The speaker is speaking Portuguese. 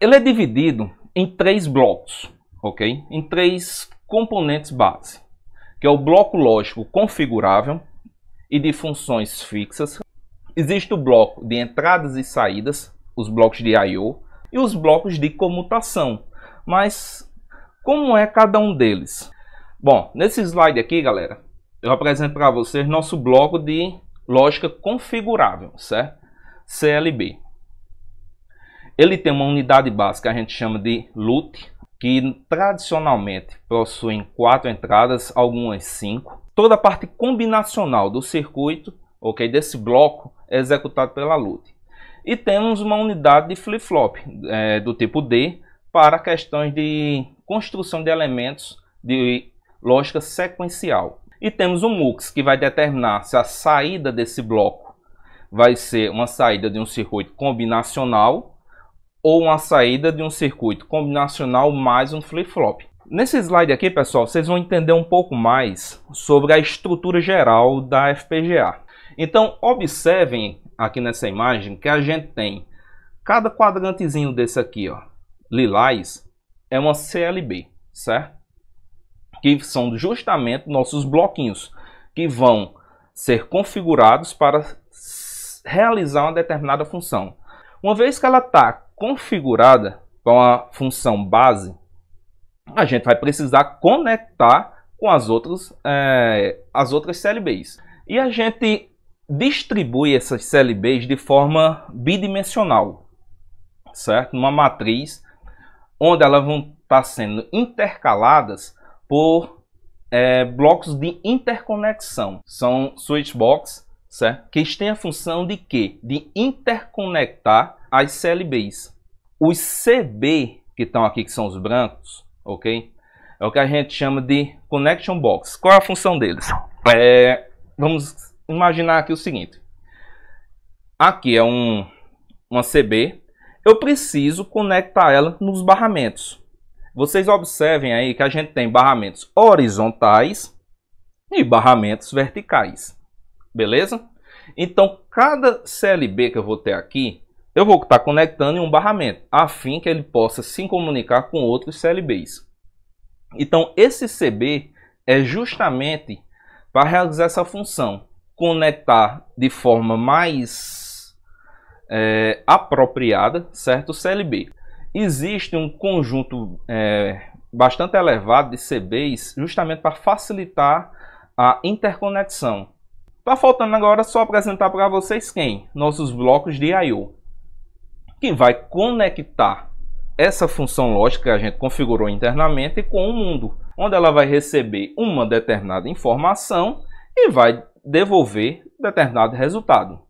Ele é dividido em três blocos, ok? Em três componentes base, que é o bloco lógico configurável e de funções fixas. Existe o bloco de entradas e saídas, os blocos de I/O e os blocos de comutação. Mas como é cada um deles? Bom, nesse slide aqui, galera, eu apresento para vocês nosso bloco de lógica configurável, certo? CLB. Ele tem uma unidade básica que a gente chama de LUT, que tradicionalmente possuem quatro entradas, algumas cinco. Toda a parte combinacional do circuito, ok, desse bloco, é executado pela LUT. E temos uma unidade de flip-flop é, do tipo D para questões de construção de elementos de lógica sequencial. E temos o MUX, que vai determinar se a saída desse bloco vai ser uma saída de um circuito combinacional ou uma saída de um circuito combinacional mais um flip-flop. Nesse slide aqui, pessoal, vocês vão entender um pouco mais sobre a estrutura geral da FPGA. Então, observem aqui nessa imagem que a gente tem cada quadrantezinho desse aqui, ó, lilás, é uma CLB, certo? Que são justamente nossos bloquinhos que vão ser configurados para realizar uma determinada função. Uma vez que ela está configurada com a função base, a gente vai precisar conectar com as outras, é, as outras CLBs. E a gente distribui essas CLBs de forma bidimensional, certo? Numa matriz onde elas vão estar tá sendo intercaladas por é, blocos de interconexão. São switchbox, certo? Que tem a função de quê? De interconectar as CLBs. Os CB, que estão aqui, que são os brancos, ok? É o que a gente chama de Connection Box. Qual é a função deles? É, vamos imaginar aqui o seguinte. Aqui é um, uma CB. Eu preciso conectar ela nos barramentos. Vocês observem aí que a gente tem barramentos horizontais e barramentos verticais. Beleza? Então, cada CLB que eu vou ter aqui, eu vou estar conectando em um barramento, afim que ele possa se comunicar com outros CLBs. Então, esse CB é justamente para realizar essa função, conectar de forma mais é, apropriada, certo? O CLB. Existe um conjunto é, bastante elevado de CBs justamente para facilitar a interconexão. Está faltando agora só apresentar para vocês quem? Nossos blocos de I.O que vai conectar essa função lógica que a gente configurou internamente com o mundo, onde ela vai receber uma determinada informação e vai devolver determinado resultado.